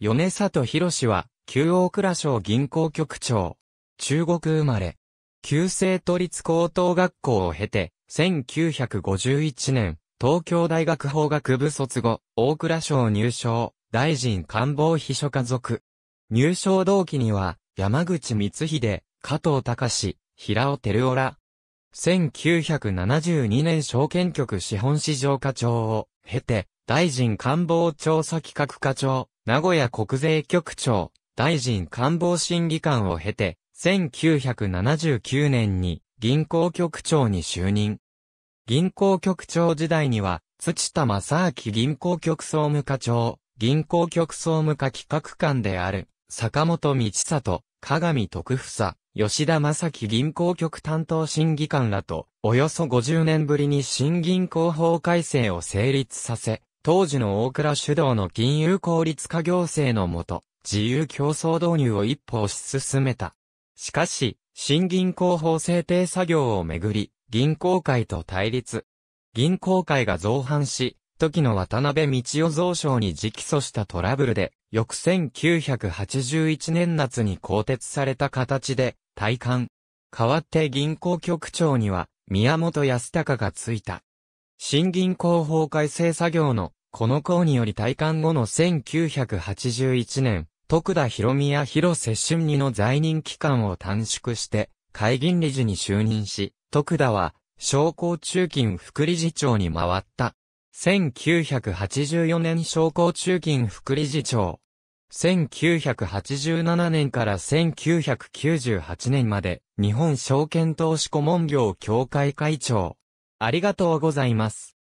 米里博は、旧大倉省銀行局長。中国生まれ。旧制都立高等学校を経て、1951年、東京大学法学部卒後、大倉省入省、大臣官房秘書家族。入省同期には、山口光秀、加藤隆、平尾照夫ら。1972年証券局資本市場課長を経て、大臣官房調査企画課長、名古屋国税局長、大臣官房審議官を経て、1979年に銀行局長に就任。銀行局長時代には、土田正明銀行局総務課長、銀行局総務課企画官である、坂本道里、加賀美徳房、吉田正樹銀行局担当審議官らと、およそ50年ぶりに新銀行法改正を成立させ、当時の大倉主導の金融効率化行政のもと、自由競争導入を一歩推し進めた。しかし、新銀行法制定作業をめぐり、銀行会と対立。銀行会が造反し、時の渡辺道夫増商に直訴したトラブルで、翌1981年夏に更迭された形で、退官。代わって銀行局長には、宮本康隆がついた。新銀行法改正作業のこの項により退官後の1981年、徳田博美や広瀬俊二の在任期間を短縮して、会議理事に就任し、徳田は、商工中金副理事長に回った。1984年商工中金副理事長。1987年から1998年まで、日本証券投資顧問業協会会長。ありがとうございます。